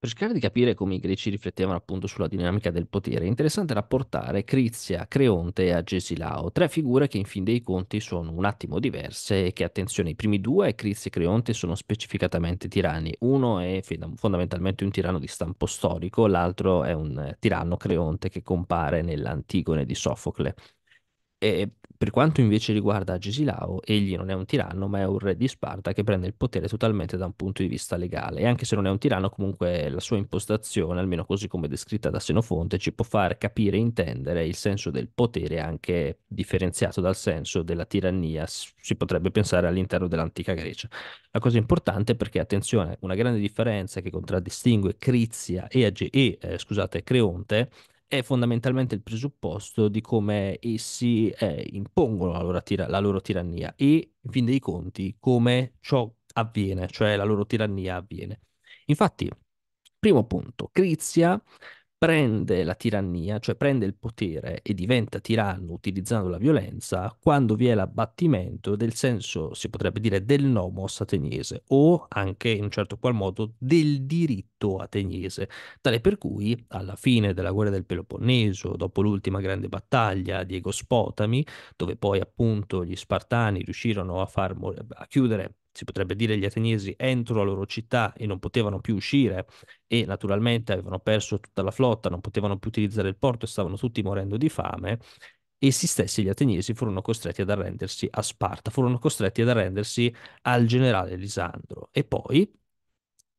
Per cercare di capire come i greci riflettevano appunto sulla dinamica del potere, è interessante rapportare Crizia, Creonte e Agesilao, tre figure che in fin dei conti sono un attimo diverse e che, attenzione, i primi due, Crizia e Creonte, sono specificatamente tiranni. Uno è fondamentalmente un tiranno di stampo storico, l'altro è un eh, tiranno Creonte che compare nell'Antigone di Sofocle. E per quanto invece riguarda Agesilao, egli non è un tiranno, ma è un re di Sparta che prende il potere totalmente da un punto di vista legale. E anche se non è un tiranno, comunque la sua impostazione, almeno così come descritta da Senofonte, ci può far capire e intendere il senso del potere anche differenziato dal senso della tirannia, si potrebbe pensare all'interno dell'antica Grecia. La cosa importante è perché, attenzione, una grande differenza che contraddistingue Crizia e, e eh, scusate, Creonte è fondamentalmente il presupposto di come essi eh, impongono la loro, tira- la loro tirannia e, in fin dei conti, come ciò avviene, cioè la loro tirannia avviene. Infatti, primo punto, Crizia prende la tirannia, cioè prende il potere e diventa tiranno utilizzando la violenza quando vi è l'abbattimento del senso, si potrebbe dire, del nomos ateniese o anche in un certo qual modo del diritto ateniese, tale per cui alla fine della guerra del Peloponneso, dopo l'ultima grande battaglia di Egospotami, dove poi appunto gli Spartani riuscirono a, far, a chiudere si potrebbe dire gli ateniesi entro la loro città e non potevano più uscire e naturalmente avevano perso tutta la flotta, non potevano più utilizzare il porto e stavano tutti morendo di fame, essi stessi gli ateniesi furono costretti ad arrendersi a Sparta, furono costretti ad arrendersi al generale Lisandro e poi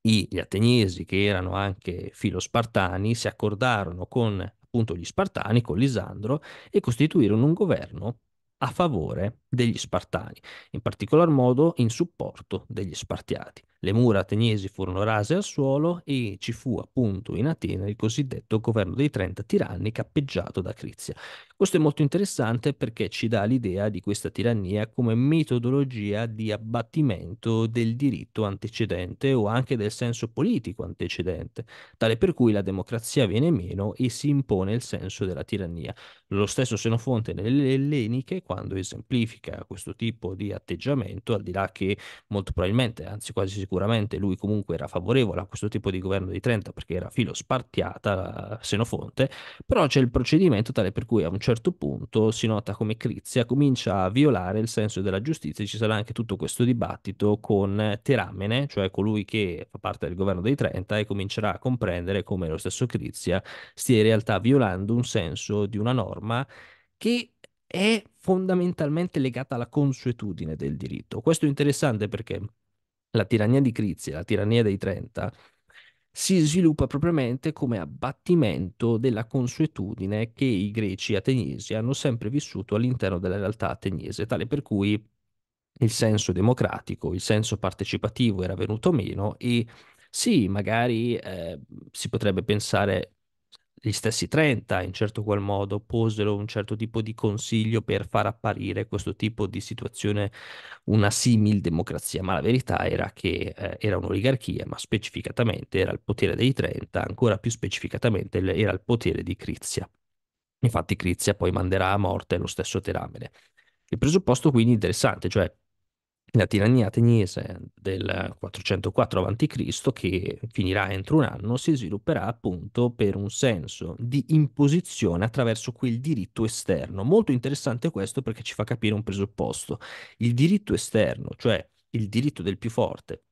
gli ateniesi che erano anche filo spartani si accordarono con appunto gli spartani, con Lisandro e costituirono un governo a favore degli Spartani, in particolar modo in supporto degli Spartiati. Le mura ateniesi furono rase al suolo e ci fu appunto in Atene il cosiddetto governo dei 30 tiranni cappeggiato da Crizia. Questo è molto interessante perché ci dà l'idea di questa tirannia come metodologia di abbattimento del diritto antecedente o anche del senso politico antecedente, tale per cui la democrazia viene meno e si impone il senso della tirannia. Lo stesso Senofonte nelle Elleniche, quando esemplifica questo tipo di atteggiamento, al di là che molto probabilmente, anzi quasi sicuramente, sicuramente lui comunque era favorevole a questo tipo di governo di Trento perché era filo spartiata Senofonte, però c'è il procedimento tale per cui a un certo punto si nota come Crizia comincia a violare il senso della giustizia e ci sarà anche tutto questo dibattito con Teramene, cioè colui che fa parte del governo dei Trenta e comincerà a comprendere come lo stesso Crizia stia in realtà violando un senso di una norma che è fondamentalmente legata alla consuetudine del diritto. Questo è interessante perché la tirannia di Crizia, la tirannia dei Trenta, si sviluppa propriamente come abbattimento della consuetudine che i greci ateniesi hanno sempre vissuto all'interno della realtà ateniese, tale per cui il senso democratico, il senso partecipativo era venuto meno e sì, magari eh, si potrebbe pensare gli stessi 30 in certo qual modo posero un certo tipo di consiglio per far apparire questo tipo di situazione una simil democrazia, ma la verità era che eh, era un'oligarchia, ma specificatamente era il potere dei 30, ancora più specificatamente era il potere di Crizia. Infatti Crizia poi manderà a morte lo stesso Teramene. Il presupposto quindi interessante, cioè la tirannia ateniese del 404 a.C., che finirà entro un anno, si svilupperà appunto per un senso di imposizione attraverso quel diritto esterno. Molto interessante questo perché ci fa capire un presupposto. Il diritto esterno, cioè il diritto del più forte,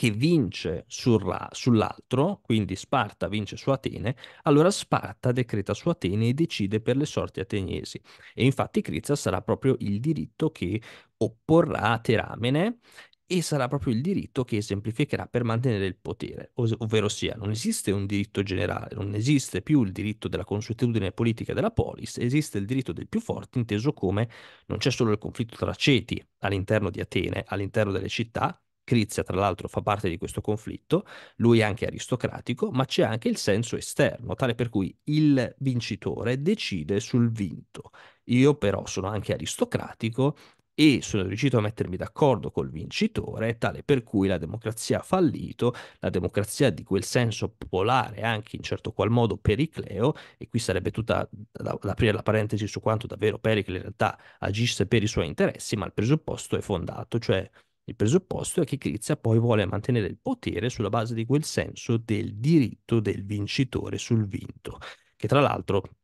che vince sul Ra, sull'altro, quindi Sparta vince su Atene, allora Sparta decreta su Atene e decide per le sorti ateniesi. E infatti Crizia sarà proprio il diritto che opporrà a Teramene e sarà proprio il diritto che esemplificherà per mantenere il potere, ov- ovvero sia non esiste un diritto generale, non esiste più il diritto della consuetudine politica della polis, esiste il diritto del più forte inteso come non c'è solo il conflitto tra ceti all'interno di Atene, all'interno delle città, Crizia, tra l'altro, fa parte di questo conflitto, lui è anche aristocratico, ma c'è anche il senso esterno, tale per cui il vincitore decide sul vinto. Io però sono anche aristocratico e sono riuscito a mettermi d'accordo col vincitore, tale per cui la democrazia ha fallito, la democrazia di quel senso popolare, anche in certo qual modo pericleo, e qui sarebbe tutta da, aprire la parentesi su quanto davvero Pericle in realtà agisse per i suoi interessi, ma il presupposto è fondato, cioè il presupposto è che Crizia poi vuole mantenere il potere sulla base di quel senso del diritto del vincitore sul vinto, che tra l'altro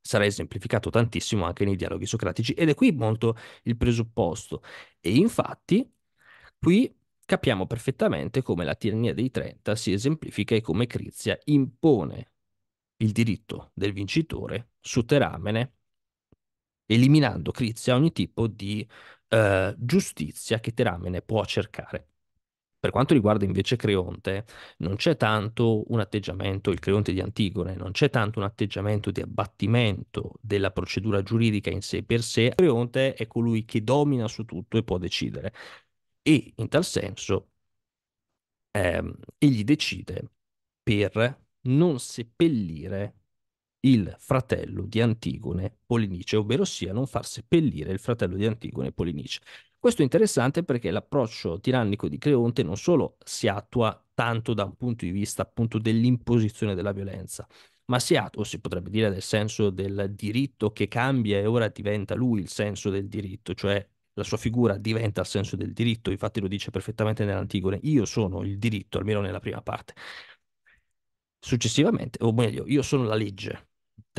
sarà esemplificato tantissimo anche nei dialoghi socratici ed è qui molto il presupposto. E infatti qui capiamo perfettamente come la tirannia dei 30 si esemplifica e come Crizia impone il diritto del vincitore su Teramene, eliminando Crizia ogni tipo di eh, giustizia che Teramene può cercare. Per quanto riguarda invece Creonte, non c'è tanto un atteggiamento, il Creonte di Antigone, non c'è tanto un atteggiamento di abbattimento della procedura giuridica in sé per sé. Creonte è colui che domina su tutto e può decidere. E in tal senso ehm, egli decide per non seppellire il fratello di Antigone Polinice, ovvero sia non far seppellire il fratello di Antigone Polinice. Questo è interessante perché l'approccio tirannico di Creonte non solo si attua tanto da un punto di vista appunto dell'imposizione della violenza, ma si attua, o si potrebbe dire, nel senso del diritto che cambia e ora diventa lui il senso del diritto, cioè la sua figura diventa il senso del diritto, infatti lo dice perfettamente nell'Antigone, io sono il diritto, almeno nella prima parte. Successivamente, o meglio, io sono la legge,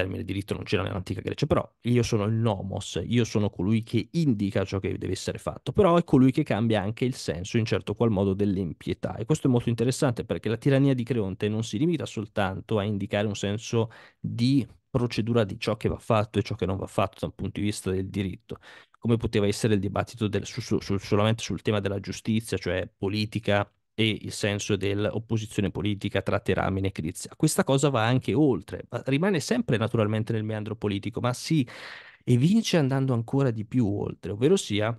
termine diritto non c'era nell'antica Grecia, però io sono il nomos, io sono colui che indica ciò che deve essere fatto, però è colui che cambia anche il senso in certo qual modo dell'impietà e questo è molto interessante perché la tirannia di Creonte non si limita soltanto a indicare un senso di procedura di ciò che va fatto e ciò che non va fatto dal punto di vista del diritto, come poteva essere il dibattito del, su, su, solamente sul tema della giustizia, cioè politica e il senso dell'opposizione politica tra Teramine e Crizia. Questa cosa va anche oltre, rimane sempre naturalmente nel meandro politico, ma si evince andando ancora di più oltre, ovvero sia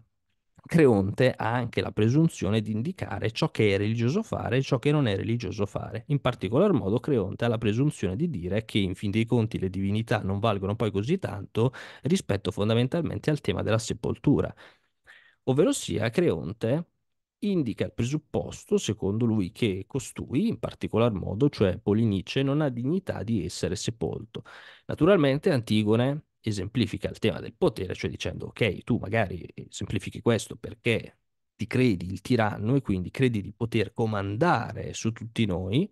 Creonte ha anche la presunzione di indicare ciò che è religioso fare e ciò che non è religioso fare. In particolar modo Creonte ha la presunzione di dire che in fin dei conti le divinità non valgono poi così tanto rispetto fondamentalmente al tema della sepoltura. Ovvero sia Creonte indica il presupposto secondo lui che costui, in particolar modo, cioè Polinice, non ha dignità di essere sepolto. Naturalmente Antigone esemplifica il tema del potere, cioè dicendo ok, tu magari semplifichi questo perché ti credi il tiranno e quindi credi di poter comandare su tutti noi,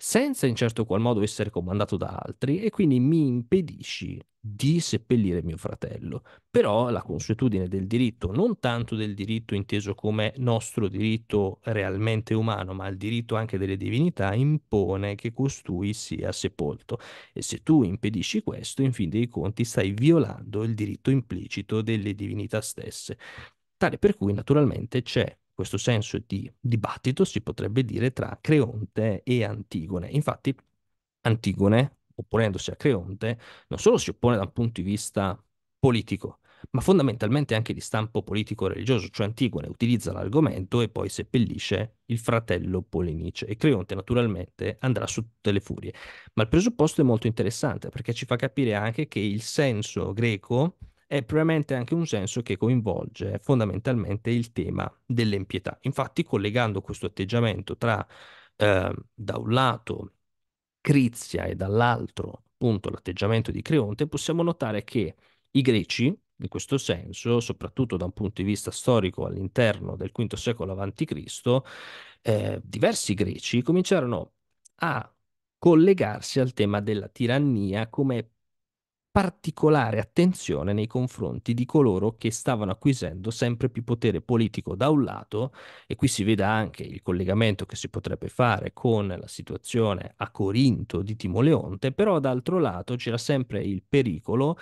senza in certo qual modo essere comandato da altri e quindi mi impedisci di seppellire mio fratello. Però la consuetudine del diritto, non tanto del diritto inteso come nostro diritto realmente umano, ma il diritto anche delle divinità, impone che costui sia sepolto. E se tu impedisci questo, in fin dei conti stai violando il diritto implicito delle divinità stesse. Tale per cui naturalmente c'è questo senso di dibattito si potrebbe dire tra Creonte e Antigone. Infatti Antigone, opponendosi a Creonte, non solo si oppone da un punto di vista politico, ma fondamentalmente anche di stampo politico-religioso, cioè Antigone utilizza l'argomento e poi seppellisce il fratello Polinice e Creonte naturalmente andrà su tutte le furie. Ma il presupposto è molto interessante perché ci fa capire anche che il senso greco è premente anche un senso che coinvolge fondamentalmente il tema dell'impietà. Infatti, collegando questo atteggiamento tra, eh, da un lato, Crizia e dall'altro, appunto, l'atteggiamento di Creonte, possiamo notare che i greci, in questo senso, soprattutto da un punto di vista storico all'interno del V secolo a.C., eh, diversi greci cominciarono a collegarsi al tema della tirannia come particolare attenzione nei confronti di coloro che stavano acquisendo sempre più potere politico da un lato, e qui si vede anche il collegamento che si potrebbe fare con la situazione a Corinto di Timoleonte, però d'altro lato c'era sempre il pericolo,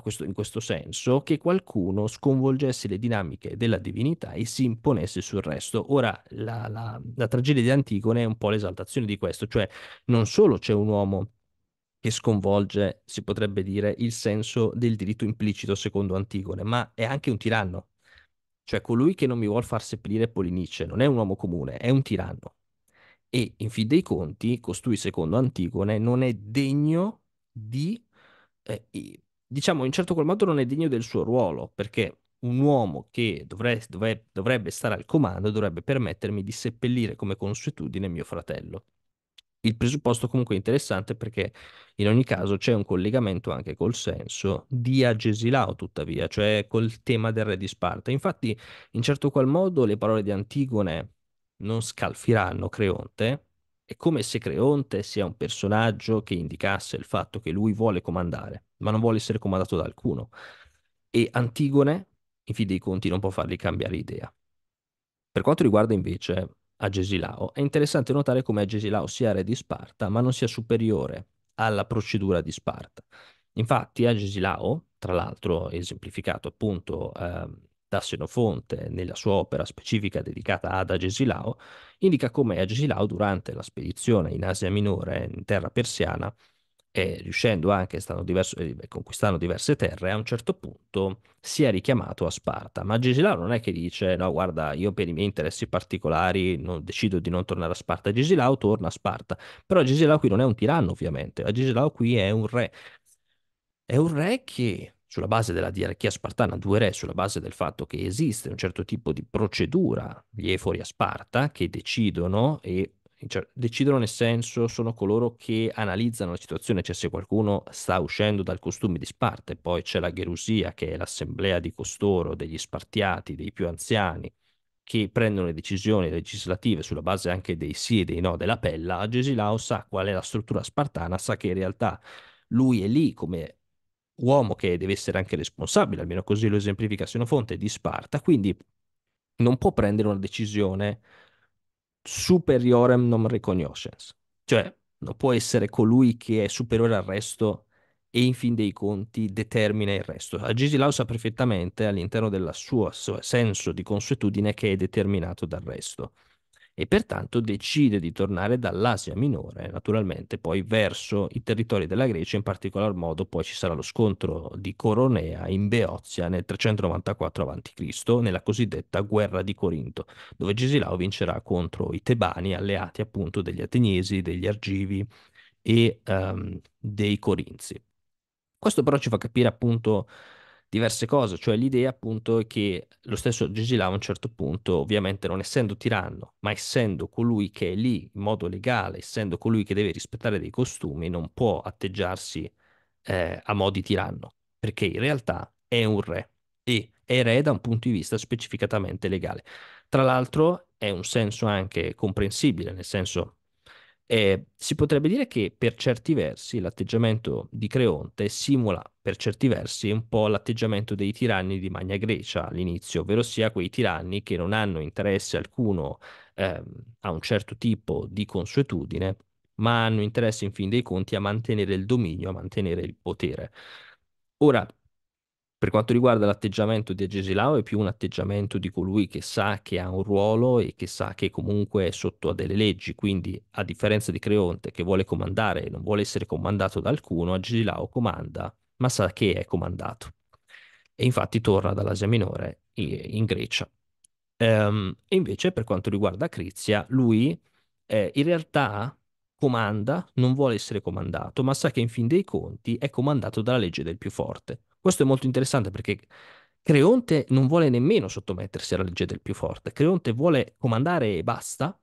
questo, in questo senso, che qualcuno sconvolgesse le dinamiche della divinità e si imponesse sul resto. Ora, la, la, la tragedia di Antigone è un po' l'esaltazione di questo, cioè non solo c'è un uomo che sconvolge, si potrebbe dire, il senso del diritto implicito secondo Antigone, ma è anche un tiranno. Cioè colui che non mi vuol far seppellire Polinice non è un uomo comune, è un tiranno. E in fin dei conti, costui secondo Antigone non è degno di, eh, diciamo in certo qual modo non è degno del suo ruolo, perché un uomo che dovre- dovre- dovrebbe stare al comando dovrebbe permettermi di seppellire come consuetudine mio fratello il presupposto comunque è interessante perché in ogni caso c'è un collegamento anche col senso di Agesilao, tuttavia, cioè col tema del re di Sparta. Infatti, in certo qual modo le parole di Antigone non scalfiranno Creonte, è come se Creonte sia un personaggio che indicasse il fatto che lui vuole comandare, ma non vuole essere comandato da alcuno. E Antigone, in fin dei conti, non può fargli cambiare idea. Per quanto riguarda invece Agesilao. È interessante notare come Agesilao sia re di Sparta, ma non sia superiore alla procedura di Sparta. Infatti Agesilao, tra l'altro esemplificato appunto eh, da Senofonte nella sua opera specifica dedicata ad Agesilao, indica come Agesilao durante la spedizione in Asia Minore, in terra persiana, e riuscendo anche, diverso, eh, conquistando diverse terre, a un certo punto si è richiamato a Sparta. Ma Gesilao non è che dice, no guarda, io per i miei interessi particolari non, decido di non tornare a Sparta. Gesilao torna a Sparta. Però Gesilao qui non è un tiranno, ovviamente. Gesilao qui è un re. È un re che sulla base della diarchia spartana, due re, sulla base del fatto che esiste un certo tipo di procedura, gli efori a Sparta, che decidono e cioè, decidono nel senso sono coloro che analizzano la situazione, cioè se qualcuno sta uscendo dal costume di Sparta e poi c'è la Gerusia che è l'assemblea di costoro, degli spartiati, dei più anziani, che prendono le decisioni legislative sulla base anche dei sì e dei no della pella, Agesilao sa qual è la struttura spartana, sa che in realtà lui è lì come uomo che deve essere anche responsabile, almeno così lo esemplifica Senofonte, di Sparta, quindi non può prendere una decisione superiorem non recognoscens, cioè non può essere colui che è superiore al resto e in fin dei conti determina il resto. Agesilau sa perfettamente all'interno del suo senso di consuetudine che è determinato dal resto e pertanto decide di tornare dall'Asia Minore, naturalmente poi verso i territori della Grecia, in particolar modo poi ci sarà lo scontro di Coronea in Beozia nel 394 a.C., nella cosiddetta guerra di Corinto, dove Gesilao vincerà contro i Tebani, alleati appunto degli Ateniesi, degli Argivi e um, dei Corinzi. Questo però ci fa capire appunto diverse cose, cioè l'idea appunto è che lo stesso Gisilao a un certo punto, ovviamente non essendo tiranno, ma essendo colui che è lì in modo legale, essendo colui che deve rispettare dei costumi, non può atteggiarsi eh, a modi tiranno, perché in realtà è un re e è re da un punto di vista specificatamente legale. Tra l'altro è un senso anche comprensibile, nel senso eh, si potrebbe dire che per certi versi l'atteggiamento di Creonte simula per certi versi un po' l'atteggiamento dei tiranni di Magna Grecia all'inizio, ovvero sia quei tiranni che non hanno interesse alcuno eh, a un certo tipo di consuetudine, ma hanno interesse in fin dei conti a mantenere il dominio, a mantenere il potere. Ora, per quanto riguarda l'atteggiamento di Agesilao è più un atteggiamento di colui che sa che ha un ruolo e che sa che comunque è sotto a delle leggi, quindi a differenza di Creonte che vuole comandare e non vuole essere comandato da alcuno, Agesilao comanda ma sa che è comandato. E infatti torna dall'Asia Minore in Grecia. Um, e invece per quanto riguarda Crizia, lui eh, in realtà comanda, non vuole essere comandato, ma sa che in fin dei conti è comandato dalla legge del più forte. Questo è molto interessante perché Creonte non vuole nemmeno sottomettersi alla legge del più forte, Creonte vuole comandare e basta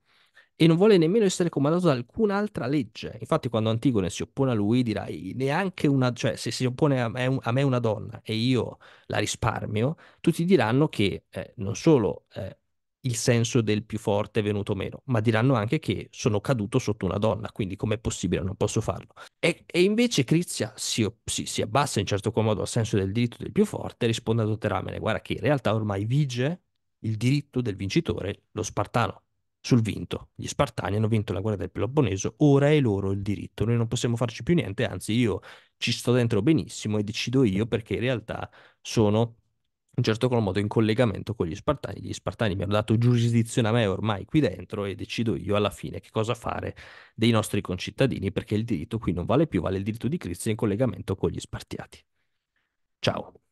e non vuole nemmeno essere comandato da alcun'altra legge. Infatti quando Antigone si oppone a lui dirai neanche una, cioè se si oppone a me, a me una donna e io la risparmio, tutti diranno che eh, non solo... Eh, il senso del più forte è venuto meno, ma diranno anche che sono caduto sotto una donna, quindi com'è possibile, non posso farlo. E, e invece Crizia si, si, si, abbassa in certo modo al senso del diritto del più forte, risponde ad Oteramene, guarda che in realtà ormai vige il diritto del vincitore, lo spartano, sul vinto. Gli spartani hanno vinto la guerra del Peloponneso, ora è loro il diritto, noi non possiamo farci più niente, anzi io ci sto dentro benissimo e decido io perché in realtà sono in certo qual modo in collegamento con gli Spartani. Gli Spartani mi hanno dato giurisdizione a me ormai qui dentro e decido io alla fine che cosa fare dei nostri concittadini perché il diritto qui non vale più, vale il diritto di Cristo in collegamento con gli Spartiati. Ciao.